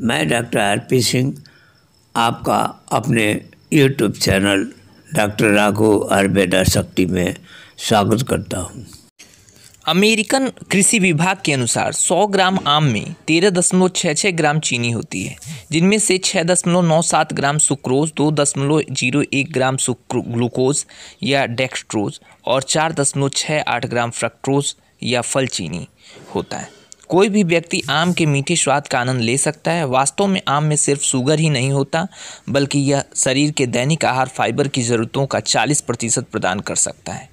मैं doctor R P Singh आपका अपने YouTube channel doctor Raghav Ayurveda Shakti में स्वागत करता हूँ अमेरिकन कृषि विभाग के अनुसार 100 ग्राम आम में तेरह दशमलव छः छः ग्राम चीनी होती है जिनमें से छः दशमलव नौ सात ग्राम सुक्रोज दो दशमलव जीरो एक ग्राम ग्लूकोज या डेक्स्ट्रोज और चार दशमलव छः आठ ग्राम फ्रक्ट्रोज या फल चीनी होता है कोई भी व्यक्ति आम के मीठे स्वाद का आनंद ले सकता है वास्तव में आम में सिर्फ शुगर ही नहीं होता बल्कि यह शरीर के दैनिक आहार फाइबर की ज़रूरतों का 40 प्रतिशत प्रदान कर सकता है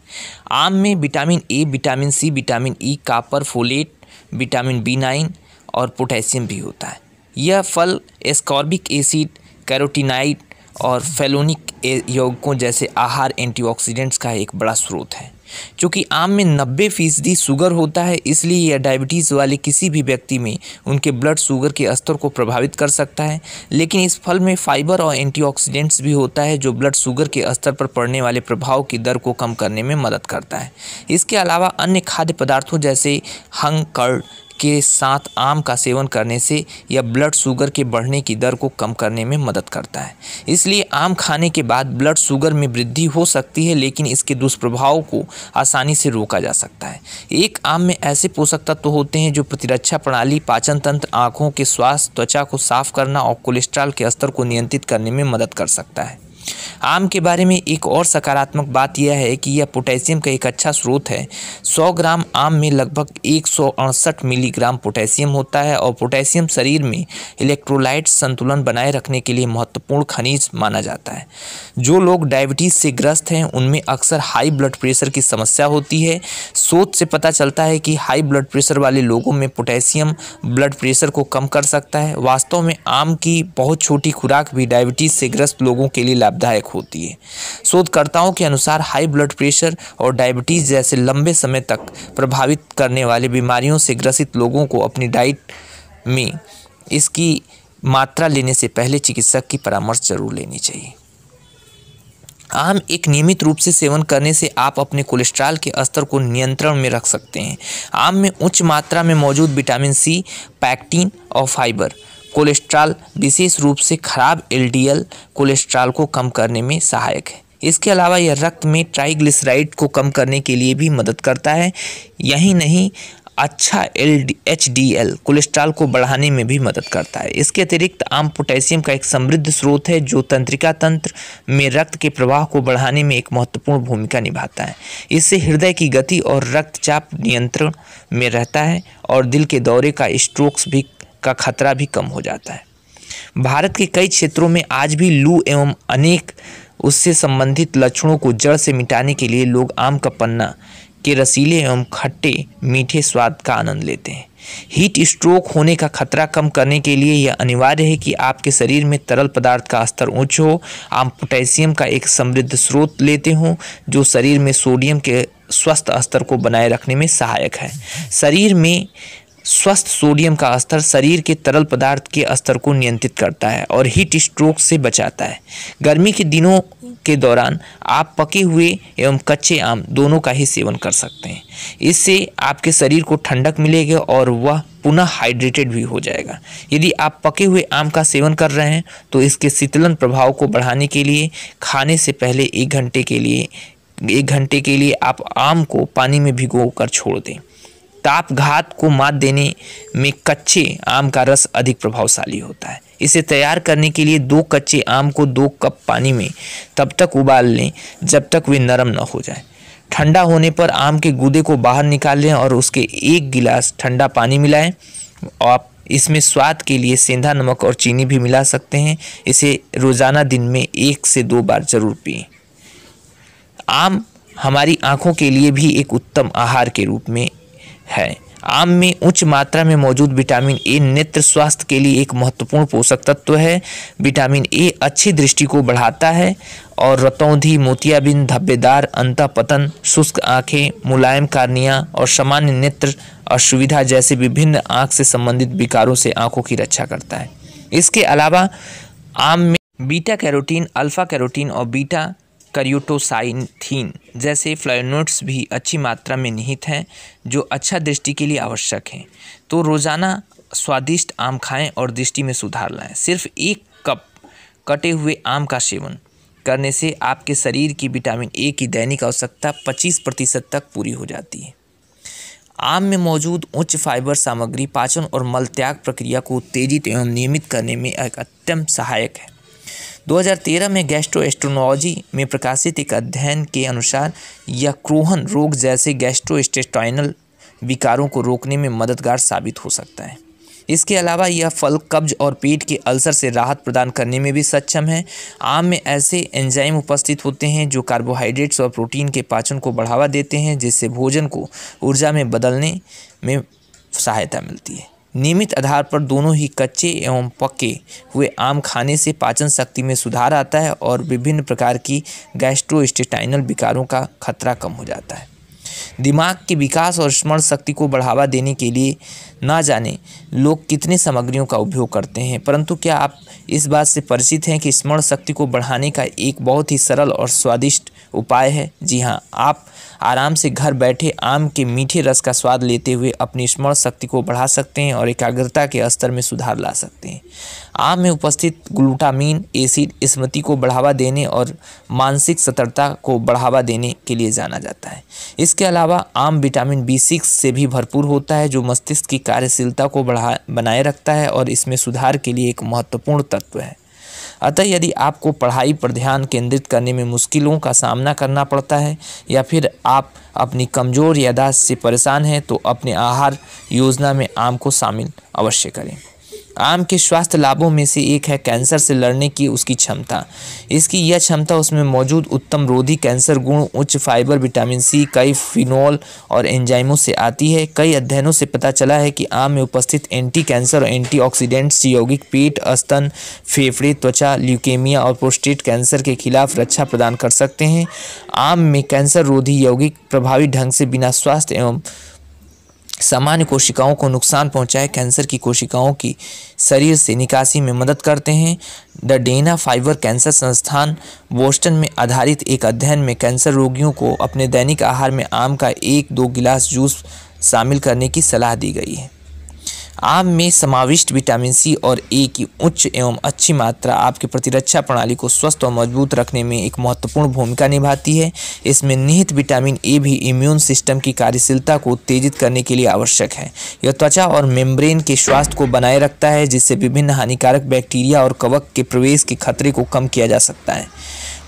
आम में vitamin A vitamin C vitamin E copper folate vitamin B nine और पोटेशियम भी होता है यह फल एस्कॉर्बिक एसिड कैरोटीनाइड और फेलोनिक यौगकों जैसे आहार एंटीऑक्सीडेंट्स का एक बड़ा स्रोत है चूँकि आम में नब्बे फीसदी शुगर होता है इसलिए यह डायबिटीज़ वाले किसी भी व्यक्ति में उनके ब्लड शुगर के स्तर को प्रभावित कर सकता है लेकिन इस फल में फाइबर और एंटीऑक्सीडेंट्स भी होता है जो ब्लड शुगर के स्तर पर पड़ने वाले प्रभाव की दर को कम करने में मदद करता है इसके अलावा अन्य खाद्य पदार्थों जैसे हंग कर्ड के साथ आम का सेवन करने से यह ब्लड शुगर के बढ़ने की दर को कम करने में मदद करता है इसलिए आम खाने के बाद ब्लड शुगर में वृद्धि हो सकती है लेकिन इसके दुष्प्रभाव को आसानी से रोका जा सकता है एक आम में ऐसे पोषक तत्व तो होते हैं जो प्रतिरक्षा प्रणाली पाचन तंत्र आँखों के स्वास्थ्य त्वचा को साफ करना और कोलेस्ट्रॉल के स्तर को नियंत्रित करने में मदद कर सकता है आम के बारे में एक और सकारात्मक बात यह है कि यह पोटेशियम का एक अच्छा स्रोत है 100 ग्राम आम में लगभग एक मिलीग्राम पोटेशियम होता है और पोटेशियम शरीर में इलेक्ट्रोलाइट संतुलन बनाए रखने के लिए महत्वपूर्ण खनिज माना जाता है जो लोग डायबिटीज़ से ग्रस्त हैं उनमें अक्सर हाई ब्लड प्रेशर की समस्या होती है सोच से पता चलता है कि हाई ब्लड प्रेशर वाले लोगों में पोटेशियम ब्लड प्रेशर को कम कर सकता है वास्तव में आम की बहुत छोटी खुराक भी डायबिटीज़ से ग्रस्त लोगों के लिए लाभ लाभदायक होती है शोधकर्ताओं के अनुसार हाई ब्लड प्रेशर और डायबिटीज़ जैसे लंबे समय तक प्रभावित करने वाले बीमारियों से ग्रसित लोगों को अपनी डाइट में इसकी मात्रा लेने से पहले चिकित्सक की परामर्श जरूर लेनी चाहिए आम एक नियमित रूप से सेवन करने से आप अपने कोलेस्ट्रॉल के स्तर को नियंत्रण में रख सकते हैं आम में उच्च मात्रा में मौजूद विटामिन सी पैक्टीन और फाइबर कोलेस्ट्रॉल विशेष रूप से खराब एलडीएल कोलेस्ट्रॉल को कम करने में सहायक है इसके अलावा यह रक्त में ट्राइग्लिसराइड को कम करने के लिए भी मदद करता है यही नहीं अच्छा L H D L cholesterol को बढ़ाने में भी मदद करता है इसके अतिरिक्त आम पोटेशियम का एक समृद्ध स्रोत है जो तंत्रिका तंत्र में रक्त के प्रवाह को बढ़ाने में एक महत्वपूर्ण भूमिका निभाता है इससे हृदय की गति और रक्तचाप नियंत्रण में रहता है और दिल के दौरे का स्ट्रोक्स भी का खतरा भी कम हो जाता है भारत के कई क्षेत्रों में आज भी लू एवं अनेक उससे संबंधित लक्षणों को जड़ से मिटाने के लिए लोग आम का पन्ना के रसीले एवं खट्टे मीठे स्वाद का आनंद लेते हैं हीट स्ट्रोक होने का खतरा कम करने के लिए यह अनिवार्य है कि आपके शरीर में तरल पदार्थ का स्तर ऊंच हो आम पोटेशियम का एक समृद्ध स्रोत लेते हों जो शरीर में सोडियम के स्वस्थ स्तर को बनाए रखने में सहायक है शरीर में स्वस्थ सोडियम का स्तर शरीर के तरल पदार्थ के स्तर को नियंत्रित करता है और हीट स्ट्रोक से बचाता है गर्मी के दिनों के दौरान आप पके हुए एवं कच्चे आम दोनों का ही सेवन कर सकते हैं इससे आपके शरीर को ठंडक मिलेगी और वह पुनः हाइड्रेटेड भी हो जाएगा यदि आप पके हुए आम का सेवन कर रहे हैं तो इसके शीतलन प्रभाव को बढ़ाने के लिए खाने से पहले एक घंटे के लिए एक घंटे के लिए आप आम को पानी में भिगो कर छोड़ दें तापघात को मात देने में कच्चे आम का रस अधिक प्रभावशाली होता है इसे तैयार करने के लिए दो कच्चे आम को दो कप पानी में तब तक उबाल लें जब तक वे नरम न हो जाए ठंडा होने पर आम के गुदे को बाहर निकाल लें और उसके एक गिलास ठंडा पानी मिलाएं आप इसमें स्वाद के लिए सेंधा नमक और चीनी भी मिला सकते हैं इसे रोज़ाना दिन में एक से दो बार ज़रूर पिए आम हमारी आँखों के लिए भी एक उत्तम आहार के रूप में है आम में उच्च मात्रा में मौजूद विटामिन ए नेत्र स्वास्थ्य के लिए एक महत्वपूर्ण पोषक तत्व है विटामिन ए अच्छी दृष्टि को बढ़ाता है और रतौंधी मोतियाबिंद धब्बेदार अंतापतन शुष्क आँखें मुलायम कार्निया और सामान्य नेत्र असुविधा जैसे विभिन्न आँख से संबंधित विकारों से आँखों की रक्षा करता है इसके अलावा आम में बीटा कैरोटीन अल्फा कैरोटीन और बीटा करियोटोसाइथीन जैसे फ्लोनोट्स भी अच्छी मात्रा में निहित हैं जो अच्छा दृष्टि के लिए आवश्यक हैं तो रोज़ाना स्वादिष्ट आम खाएं और दृष्टि में सुधार लाएं सिर्फ एक कप कटे हुए आम का सेवन करने से आपके शरीर की विटामिन ए की दैनिक आवश्यकता 25 प्रतिशत तक पूरी हो जाती है आम में मौजूद उच्च फाइबर सामग्री पाचन और मल त्याग प्रक्रिया को उत्तेजित एवं नियमित करने में एक अत्यंत सहायक है 2013 में गैस्ट्रोएस्ट्रोनोलॉजी में प्रकाशित एक अध्ययन के अनुसार यह क्रोहन रोग जैसे एस्टेस्टाइनल विकारों को रोकने में मददगार साबित हो सकता है इसके अलावा यह फल कब्ज और पेट के अल्सर से राहत प्रदान करने में भी सक्षम है आम में ऐसे एंजाइम उपस्थित होते हैं जो कार्बोहाइड्रेट्स और प्रोटीन के पाचन को बढ़ावा देते हैं जिससे भोजन को ऊर्जा में बदलने में सहायता मिलती है नियमित आधार पर दोनों ही कच्चे एवं पके हुए आम खाने से पाचन शक्ति में सुधार आता है और विभिन्न प्रकार की गैस्ट्रोस्टेटाइनल विकारों का खतरा कम हो जाता है दिमाग के विकास और स्मरण शक्ति को बढ़ावा देने के लिए ना जाने लोग कितने सामग्रियों का उपयोग करते हैं परंतु क्या आप इस बात से परिचित हैं कि स्मरण शक्ति को बढ़ाने का एक बहुत ही सरल और स्वादिष्ट उपाय है जी हाँ आप आराम से घर बैठे आम के मीठे रस का स्वाद लेते हुए अपनी स्मरण शक्ति को बढ़ा सकते हैं और एकाग्रता के स्तर में सुधार ला सकते हैं आम में उपस्थित ग्लूटामीन एसिड स्मृति को बढ़ावा देने और मानसिक सतर्कता को बढ़ावा देने के लिए जाना जाता है इसके अलावा आम विटामिन बी सिक्स से भी भरपूर होता है जो मस्तिष्क की कार्यशीलता को बढ़ा बनाए रखता है और इसमें सुधार के लिए एक महत्वपूर्ण तत्व है अतः यदि आपको पढ़ाई पर ध्यान केंद्रित करने में मुश्किलों का सामना करना पड़ता है या फिर आप अपनी कमज़ोर यादाश्त से परेशान हैं तो अपने आहार योजना में आम को शामिल अवश्य करें आम के स्वास्थ्य लाभों में से एक है कैंसर से लड़ने की उसकी क्षमता इसकी यह क्षमता उसमें मौजूद उत्तम रोधी कैंसर गुण उच्च फाइबर विटामिन सी कई फिनॉल और एंजाइमों से आती है कई अध्ययनों से पता चला है कि आम में उपस्थित एंटी कैंसर और एंटीऑक्सीडेंट्स यौगिक पेट स्तन फेफड़े त्वचा ल्यूकेमिया और प्रोस्टेट कैंसर के खिलाफ रक्षा प्रदान कर सकते हैं आम में कैंसर रोधी यौगिक प्रभावी ढंग से बिना स्वास्थ्य एवं सामान्य कोशिकाओं को नुकसान पहुंचाए कैंसर की कोशिकाओं की शरीर से निकासी में मदद करते हैं द डेना फाइबर कैंसर संस्थान बोस्टन में आधारित एक अध्ययन में कैंसर रोगियों को अपने दैनिक आहार में आम का एक दो गिलास जूस शामिल करने की सलाह दी गई है आम में समाविष्ट विटामिन सी और ए की उच्च एवं अच्छी मात्रा आपके प्रतिरक्षा प्रणाली को स्वस्थ और मजबूत रखने में एक महत्वपूर्ण भूमिका निभाती है इसमें निहित विटामिन ए भी इम्यून सिस्टम की कार्यशीलता को उत्तेजित करने के लिए आवश्यक है यह त्वचा और मेम्ब्रेन के स्वास्थ्य को बनाए रखता है जिससे विभिन्न हानिकारक बैक्टीरिया और कवक के प्रवेश के खतरे को कम किया जा सकता है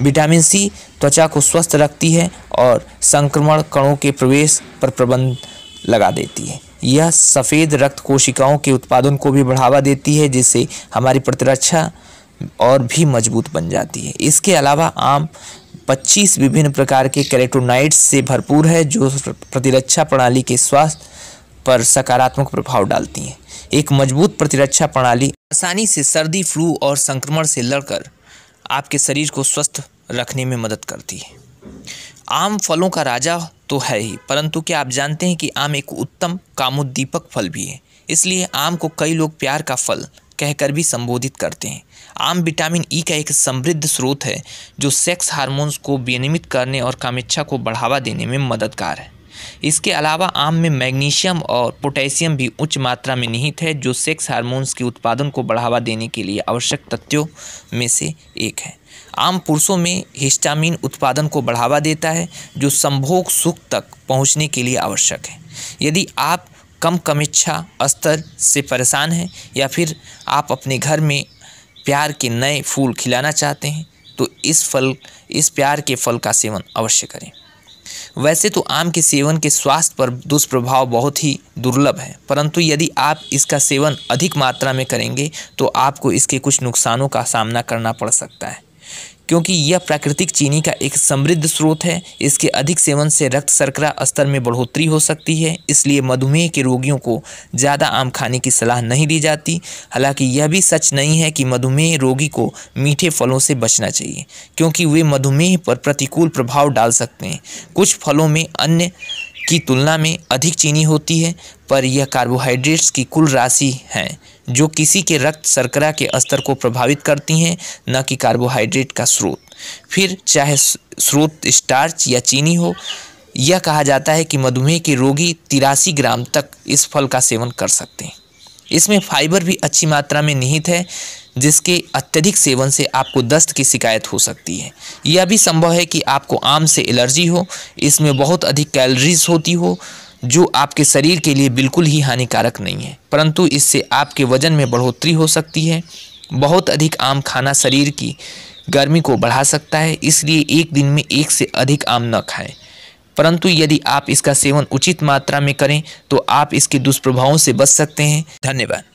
विटामिन सी त्वचा को स्वस्थ रखती है और संक्रमण कणों के प्रवेश पर प्रबंध लगा देती है यह सफ़ेद रक्त कोशिकाओं के उत्पादन को भी बढ़ावा देती है जिससे हमारी प्रतिरक्षा और भी मजबूत बन जाती है इसके अलावा आम 25 विभिन्न प्रकार के कैरेटोनाइट्स से भरपूर है जो प्रतिरक्षा प्रणाली के स्वास्थ्य पर सकारात्मक प्रभाव डालती हैं एक मजबूत प्रतिरक्षा प्रणाली आसानी से सर्दी फ्लू और संक्रमण से लड़कर आपके शरीर को स्वस्थ रखने में मदद करती है आम फलों का राजा तो है ही परंतु क्या आप जानते हैं कि आम एक उत्तम कामोद्दीपक फल भी है इसलिए आम को कई लोग प्यार का फल कहकर भी संबोधित करते हैं आम विटामिन ई e का एक समृद्ध स्रोत है जो सेक्स हार्मोन्स को विनियमित करने और कामेच्छा को बढ़ावा देने में मददगार है इसके अलावा आम में मैग्नीशियम और पोटेशियम भी उच्च मात्रा में निहित है जो सेक्स हार्मोन्स के उत्पादन को बढ़ावा देने के लिए आवश्यक तथ्यों में से एक है आम पुरुषों में हिस्टामिन उत्पादन को बढ़ावा देता है जो संभोग सुख तक पहुंचने के लिए आवश्यक है यदि आप कम कमिच्छा स्तर से परेशान हैं या फिर आप अपने घर में प्यार के नए फूल खिलाना चाहते हैं तो इस फल इस प्यार के फल का सेवन अवश्य करें वैसे तो आम के सेवन के स्वास्थ्य पर दुष्प्रभाव बहुत ही दुर्लभ है परंतु यदि आप इसका सेवन अधिक मात्रा में करेंगे तो आपको इसके कुछ नुकसानों का सामना करना पड़ सकता है क्योंकि यह प्राकृतिक चीनी का एक समृद्ध स्रोत है इसके अधिक सेवन से रक्त शर्करा स्तर में बढ़ोतरी हो सकती है इसलिए मधुमेह के रोगियों को ज़्यादा आम खाने की सलाह नहीं दी जाती हालांकि यह भी सच नहीं है कि मधुमेह रोगी को मीठे फलों से बचना चाहिए क्योंकि वे मधुमेह पर प्रतिकूल प्रभाव डाल सकते हैं कुछ फलों में अन्य की तुलना में अधिक चीनी होती है पर यह कार्बोहाइड्रेट्स की कुल राशि है जो किसी के रक्त शर्करा के स्तर को प्रभावित करती हैं न कि कार्बोहाइड्रेट का स्रोत फिर चाहे स्रोत स्टार्च या चीनी हो यह कहा जाता है कि मधुमेह के रोगी तिरासी ग्राम तक इस फल का सेवन कर सकते हैं इसमें फाइबर भी अच्छी मात्रा में निहित है जिसके अत्यधिक सेवन से आपको दस्त की शिकायत हो सकती है यह भी संभव है कि आपको आम से एलर्जी हो इसमें बहुत अधिक कैलरीज होती हो जो आपके शरीर के लिए बिल्कुल ही हानिकारक नहीं है परंतु इससे आपके वजन में बढ़ोतरी हो सकती है बहुत अधिक आम खाना शरीर की गर्मी को बढ़ा सकता है इसलिए एक दिन में एक से अधिक आम न खाएं परंतु यदि आप इसका सेवन उचित मात्रा में करें तो आप इसके दुष्प्रभावों से बच सकते हैं धन्यवाद